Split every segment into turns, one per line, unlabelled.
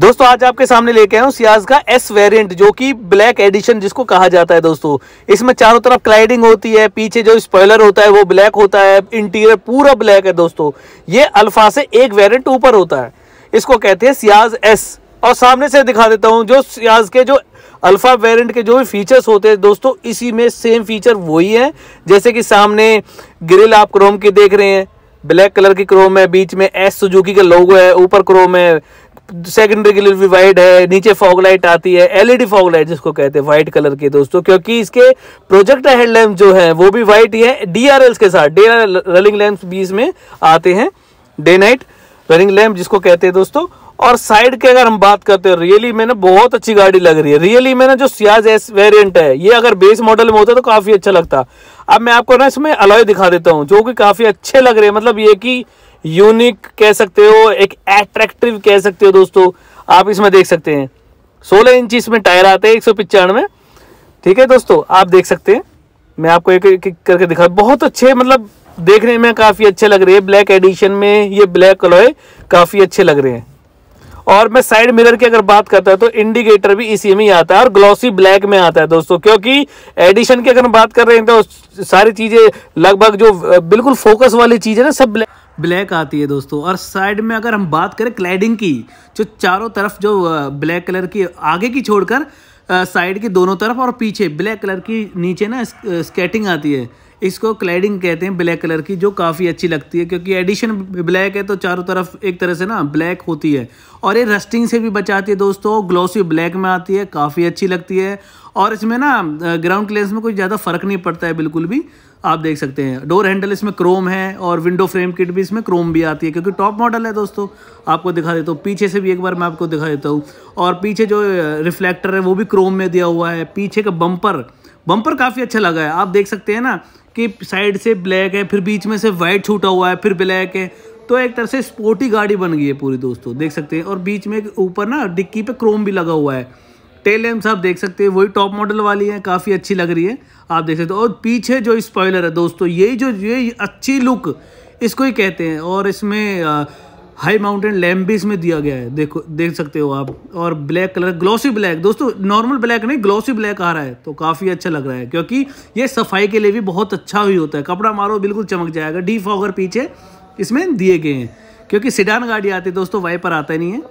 दोस्तों आज आपके सामने लेके आया हूँ सियाज का एस वेरिएंट जो कि ब्लैक एडिशन जिसको कहा जाता है दोस्तों इसमें चारों तरफ क्लाइडिंग होती है पीछे जो स्पॉयलर होता है वो ब्लैक होता है इंटीरियर पूरा ब्लैक है दोस्तों ये अल्फा से एक वेरिएंट ऊपर होता है इसको कहते हैं सियाज एस और सामने से दिखा देता हूँ जो सियाज के जो अल्फा वेरियंट के जो भी फीचर्स होते हैं दोस्तों इसी में सेम फीचर वही है जैसे कि सामने ग्रिल आप क्रोम के देख रहे हैं ब्लैक कलर की क्रोम है बीच में एस सुजुकी का लोगो है ऊपर क्रोम है सेकेंडरी के लिए भी वाइट है नीचे फॉग लाइट आती है एलईडी लाइट जिसको कहते हैं व्हाइट कलर के दोस्तों क्योंकि इसके प्रोजेक्ट हेडलैम्प जो है वो भी व्हाइट ही है डीआरएल्स के साथ एल रनिंग लैम्प भी इसमें आते हैं डे नाइट रनिंग लैम्प जिसको कहते हैं दोस्तों और साइड के अगर हम बात करते हैं रियली में ना बहुत अच्छी गाड़ी लग रही है रियली में ना जो सियाज एस वेरिएंट है ये अगर बेस मॉडल में होता तो काफी अच्छा लगता अब मैं आपको ना इसमें अलॉय दिखा देता हूँ जो कि काफी अच्छे लग रहे हैं मतलब ये कि यूनिक कह सकते हो एक एट्रैक्टिव कह सकते हो दोस्तों आप इसमें देख सकते हैं सोलह इंच इसमें टायर आते हैं एक सौ पिचानवे ठीक है दोस्तों आप देख सकते हैं मैं आपको एक एक करके दिखा बहुत अच्छे मतलब देखने में काफ़ी अच्छे लग रहे हैं ब्लैक एडिशन में ये ब्लैक है काफ़ी अच्छे लग रहे हैं और मैं साइड मिरर की अगर बात करता हूं तो इंडिकेटर भी इसी में ही आता है और ग्लॉसी ब्लैक में आता है दोस्तों क्योंकि एडिशन की अगर बात कर रहे हैं तो सारी चीज़ें लगभग जो बिल्कुल फोकस वाली चीज़ है ना सब ब्लैक ब्लैक आती है दोस्तों और साइड में अगर हम बात करें क्लैडिंग की जो चारों तरफ जो ब्लैक कलर की आगे की छोड़कर साइड की दोनों तरफ और पीछे ब्लैक कलर की नीचे ना स्केटिंग आती है इसको क्लैडिंग कहते हैं ब्लैक कलर की जो काफ़ी अच्छी लगती है क्योंकि एडिशन ब्लैक है तो चारों तरफ एक तरह से ना ब्लैक होती है और ये रस्टिंग से भी बचाती है दोस्तों ग्लॉसी ब्लैक में आती है काफ़ी अच्छी लगती है और इसमें ना ग्राउंड क्लियरेंस में कोई ज़्यादा फ़र्क नहीं पड़ता है बिल्कुल भी आप देख सकते हैं डोर हैंडल इसमें क्रोम है और विंडो फ्रेम किट भी इसमें क्रोम भी आती है क्योंकि टॉप मॉडल है दोस्तों आपको दिखा देता हूँ पीछे से भी एक बार मैं आपको दिखा देता हूँ और पीछे जो रिफ्लेक्टर है वो भी क्रोम में दिया हुआ है पीछे का बम्पर बम्पर काफ़ी अच्छा लगा है आप देख सकते हैं ना कि साइड से ब्लैक है फिर बीच में से वाइट छूटा हुआ है फिर ब्लैक है तो एक तरह से स्पोर्टी गाड़ी बन गई है पूरी दोस्तों देख सकते हैं और बीच में ऊपर ना डिक्की पे क्रोम भी लगा हुआ है टेल एम्स आप देख सकते हैं वही टॉप मॉडल वाली है काफ़ी अच्छी लग रही है आप देख सकते हो और पीछे जो स्पॉयलर है दोस्तों यही जो ये अच्छी लुक इसको ही कहते हैं और इसमें आ, हाई माउंटेन लैम्प भी इसमें दिया गया है देखो देख सकते हो आप और ब्लैक कलर ग्लॉसी ब्लैक दोस्तों नॉर्मल ब्लैक नहीं ग्लॉसी ब्लैक आ रहा है तो काफ़ी अच्छा लग रहा है क्योंकि ये सफाई के लिए भी बहुत अच्छा ही होता है कपड़ा मारो बिल्कुल चमक जाएगा डी फॉगर पीछे इसमें दिए गए हैं क्योंकि सिडान गाड़ी आती है दोस्तों वाइपर आता नहीं है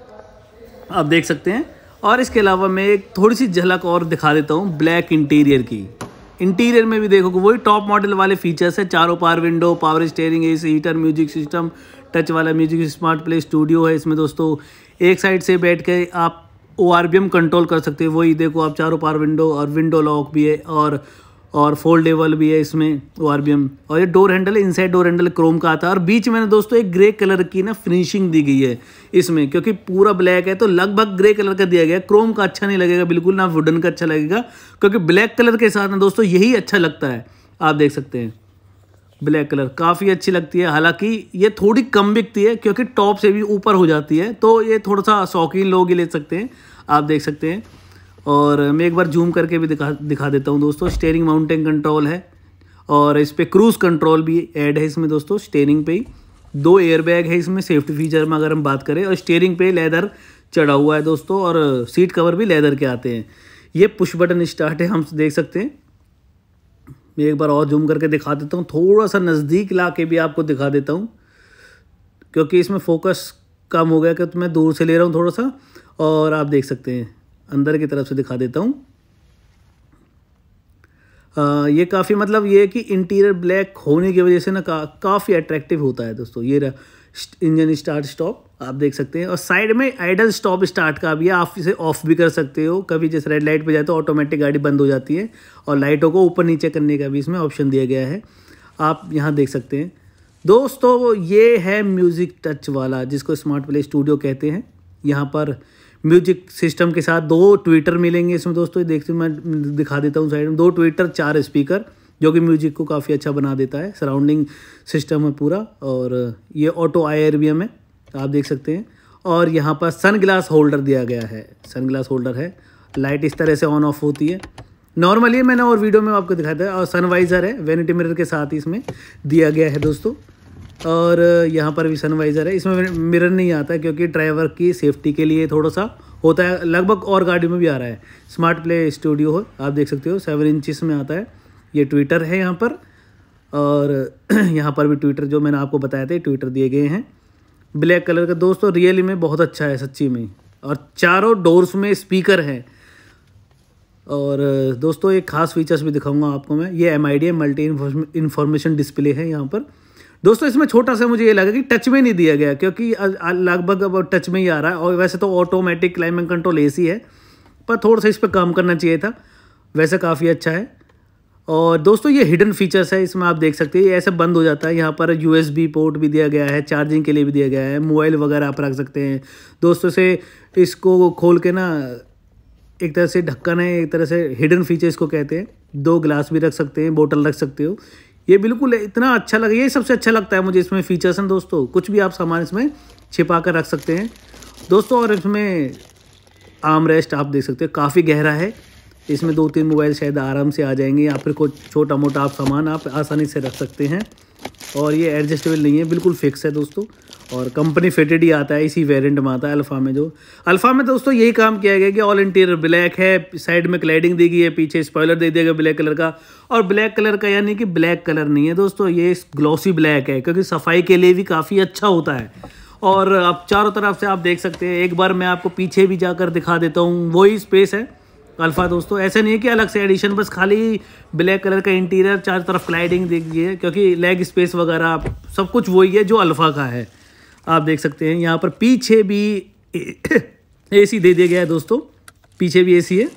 आप देख सकते हैं और इसके अलावा मैं एक थोड़ी सी झलक और दिखा देता हूँ ब्लैक इंटीरियर की इंटीरियर में भी देखोगे वही टॉप मॉडल वाले फीचर्स है चारों पार window power steering AC heater music system touch वाला म्यूजिक स्मार्ट प्ले स्टूडियो है इसमें दोस्तों एक साइड से बैठ के आप ओ कंट्रोल कर सकते हो वही देखो आप चारों पार विंडो और विंडो लॉक भी है और और फोल्डेबल भी है इसमें ओ और ये डोर हैंडल है इनसाइड डोर हैंडल क्रोम का आता है और बीच में ना दोस्तों एक ग्रे कलर की ना फिनिशिंग दी गई है इसमें क्योंकि पूरा ब्लैक है तो लगभग ग्रे कलर का दिया गया क्रोम का अच्छा नहीं लगेगा बिल्कुल ना वुडन का अच्छा लगेगा क्योंकि ब्लैक कलर के साथ ना दोस्तों यही अच्छा लगता है आप देख सकते हैं ब्लैक कलर काफ़ी अच्छी लगती है हालांकि ये थोड़ी कम बिकती है क्योंकि टॉप से भी ऊपर हो जाती है तो ये थोड़ा सा शौकीन लोग ही ले सकते हैं आप देख सकते हैं और मैं एक बार जूम करके भी दिखा दिखा देता हूँ दोस्तों स्टेयरिंग माउंटेन कंट्रोल है और इस पर क्रूज़ कंट्रोल भी ऐड है इसमें दोस्तों स्टेयरिंग पे ही दो एयरबैग है इसमें सेफ्टी फीचर में अगर हम बात करें और स्टेयरिंग पे लेदर चढ़ा हुआ है दोस्तों और सीट कवर भी लेदर के आते हैं ये पुश बटन स्टार्ट है हम देख सकते हैं मैं एक बार और जूम करके दिखा देता हूँ थोड़ा सा नज़दीक ला के भी आपको दिखा देता हूँ क्योंकि इसमें फोकस कम हो गया कि तो मैं दूर से ले रहा हूँ थोड़ा सा और आप देख सकते हैं अंदर की तरफ से दिखा देता हूँ ये काफ़ी मतलब ये है कि इंटीरियर ब्लैक होने की वजह से ना का, काफ़ी अट्रैक्टिव होता है दोस्तों ये इंजन स्टार्ट स्टॉप आप देख सकते हैं और साइड में आइडल स्टॉप स्टार्ट का भी आप इसे ऑफ भी कर सकते हो कभी जैसे रेड लाइट पे जाए तो ऑटोमेटिक गाड़ी बंद हो जाती है और लाइटों को ऊपर नीचे करने का भी इसमें ऑप्शन दिया गया है आप यहाँ देख सकते हैं दोस्तों ये है म्यूज़िक टच वाला जिसको स्मार्ट प्ले स्टूडियो कहते हैं यहाँ पर म्यूजिक सिस्टम के साथ दो ट्विटर मिलेंगे इसमें दोस्तों ये देखते मैं दिखा देता हूँ साइड में दो ट्विटर चार स्पीकर जो कि म्यूजिक को काफ़ी अच्छा बना देता है सराउंडिंग सिस्टम है पूरा और ये ऑटो आई है आप देख सकते हैं और यहाँ पर सन होल्डर दिया गया है सन होल्डर है लाइट इस तरह से ऑन ऑफ होती है नॉर्मली मैंने और वीडियो में आपको दिखाया था और सनवाइज़र है वेनिटी मिरर के साथ ही इसमें दिया गया है दोस्तों और यहाँ पर भी सनवाइज़र है इसमें मिरर नहीं आता क्योंकि ड्राइवर की सेफ्टी के लिए थोड़ा सा होता है लगभग और गाड़ी में भी आ रहा है स्मार्ट प्ले स्टूडियो हो आप देख सकते हो सेवन इंचिस में आता है ये ट्विटर है यहाँ पर और यहाँ पर भी ट्विटर जो मैंने आपको बताया था ट्विटर दिए गए हैं ब्लैक कलर का दोस्तों रियली में बहुत अच्छा है सच्ची में और चारों डोर्स में स्पीकर हैं और दोस्तों एक खास फीचर्स भी दिखाऊंगा आपको मैं ये M I D multi information display है यहाँ पर दोस्तों इसमें छोटा सा मुझे ये लगा कि टच में नहीं दिया गया क्योंकि लगभग अब टच में ही आ रहा है और वैसे तो ऑटोमेटिक क्लाइमेट कंट्रोल ए है पर थोड़ा सा इस पर काम करना चाहिए था वैसे काफ़ी अच्छा है और दोस्तों ये हिडन फीचर्स है इसमें आप देख सकते हैं ये ऐसे बंद हो जाता है यहाँ पर यू पोर्ट भी दिया गया है चार्जिंग के लिए भी दिया गया है मोबाइल वगैरह आप रख सकते हैं दोस्तों से इसको खोल के ना एक तरह से ढक्कन है एक तरह से हिडन फीचर्स को कहते हैं दो ग्लास भी रख सकते हैं बोतल रख सकते हो ये बिल्कुल इतना अच्छा लगा ये सबसे अच्छा लगता है मुझे इसमें फीचर्स हैं दोस्तों कुछ भी आप सामान इसमें छिपा कर रख सकते हैं दोस्तों और इसमें आर्म रेस्ट आप देख सकते हैं काफ़ी गहरा है इसमें दो तीन मोबाइल शायद आराम से आ जाएंगे या फिर कुछ छोटा मोटा आप सामान आप आसानी से रख सकते हैं और ये एडजस्टेबल नहीं है बिल्कुल फिक्स है दोस्तों और कंपनी फिटेड ही आता है इसी वेरिएंट में आता है अल्फ़ा में जो अल्फ़ा में तो दोस्तों यही काम किया गया कि ऑल इंटीरियर ब्लैक है साइड में क्लाइडिंग दी गई है पीछे स्पॉयलर दे दिया गया ब्लैक कलर का और ब्लैक कलर का यानी कि ब्लैक कलर नहीं है दोस्तों ये ग्लॉसी ब्लैक है क्योंकि सफाई के लिए भी काफ़ी अच्छा होता है और आप चारों तरफ से आप देख सकते हैं एक बार मैं आपको पीछे भी जाकर दिखा देता हूँ वही स्पेस है अल्फ़ा दोस्तों ऐसे नहीं है कि अलग से एडिशन बस खाली ब्लैक कलर का इंटीरियर चारों तरफ क्लाइडिंग गई है क्योंकि लेग स्पेस वगैरह सब कुछ वही है जो अल्फ़ा का है आप देख सकते हैं यहाँ पर पीछे भी एसी दे दिया गया है दोस्तों पीछे भी एसी है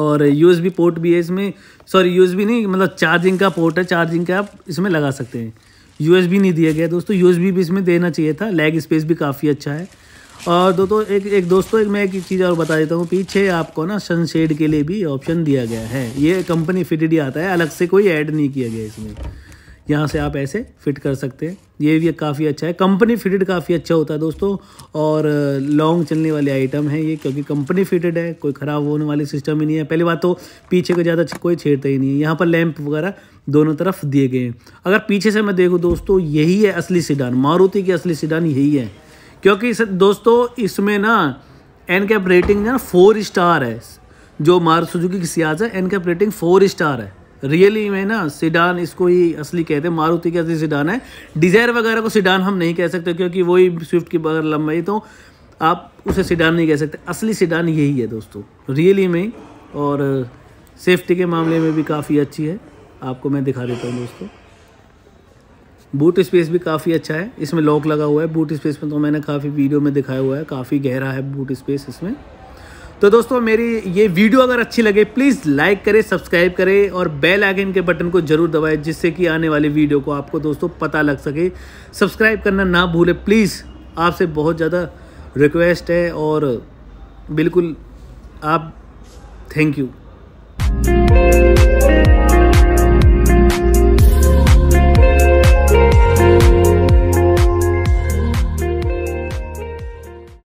और यूएसबी पोर्ट भी है इसमें सॉरी यूएसबी नहीं मतलब चार्जिंग का पोर्ट है चार्जिंग का आप इसमें लगा सकते हैं यूएसबी नहीं दिया गया दोस्तों यूएसबी भी इसमें देना चाहिए था लैग स्पेस भी काफ़ी अच्छा है और दोस्तों एक एक दोस्तों एक मैं एक चीज़ और बता देता हूँ पीछे आपको ना सनशेड के लिए भी ऑप्शन दिया गया है ये कंपनी फिटेड ही आता है अलग से कोई ऐड नहीं किया गया इसमें यहाँ से आप ऐसे फिट कर सकते हैं ये भी काफ़ी अच्छा है कंपनी फिटेड काफ़ी अच्छा होता है दोस्तों और लॉन्ग uh, चलने वाले आइटम है ये क्योंकि कंपनी फिटेड है कोई ख़राब होने वाली सिस्टम ही नहीं है पहली बात तो पीछे को ज़्यादा कोई छेड़ता ही नहीं है यहाँ पर लैंप वगैरह दोनों तरफ दिए गए हैं अगर पीछे से मैं देखूँ दोस्तों यही है असली सिडान मारुति की असली सिडान यही है क्योंकि दोस्तों इसमें ना एन कैप रेटिंग ना फोर स्टार है जो मारुति सुजुकी की सियाज है N cap rating four star है रियली में ना सिडान इसको ही असली कहते हैं मारुति के असली सिडान है डिज़ायर वगैरह को सिडान हम नहीं कह सकते क्योंकि वही स्विफ्ट की बगैर लंबाई तो आप उसे सिडान नहीं कह सकते असली सिडान यही है दोस्तों रियली में और सेफ्टी के मामले में भी काफ़ी अच्छी है आपको मैं दिखा देता हूँ दोस्तों बूट स्पेस भी काफ़ी अच्छा है इसमें लॉक लगा हुआ है बूट स्पेस में तो मैंने काफ़ी वीडियो में दिखाया हुआ है काफ़ी गहरा है बूट स्पेस इसमें तो दोस्तों मेरी ये वीडियो अगर अच्छी लगे प्लीज़ लाइक करें सब्सक्राइब करें और बेल आइकन के बटन को ज़रूर दबाएं जिससे कि आने वाली वीडियो को आपको दोस्तों पता लग सके सब्सक्राइब करना ना भूलें प्लीज़ आपसे बहुत ज़्यादा रिक्वेस्ट है और बिल्कुल आप थैंक यू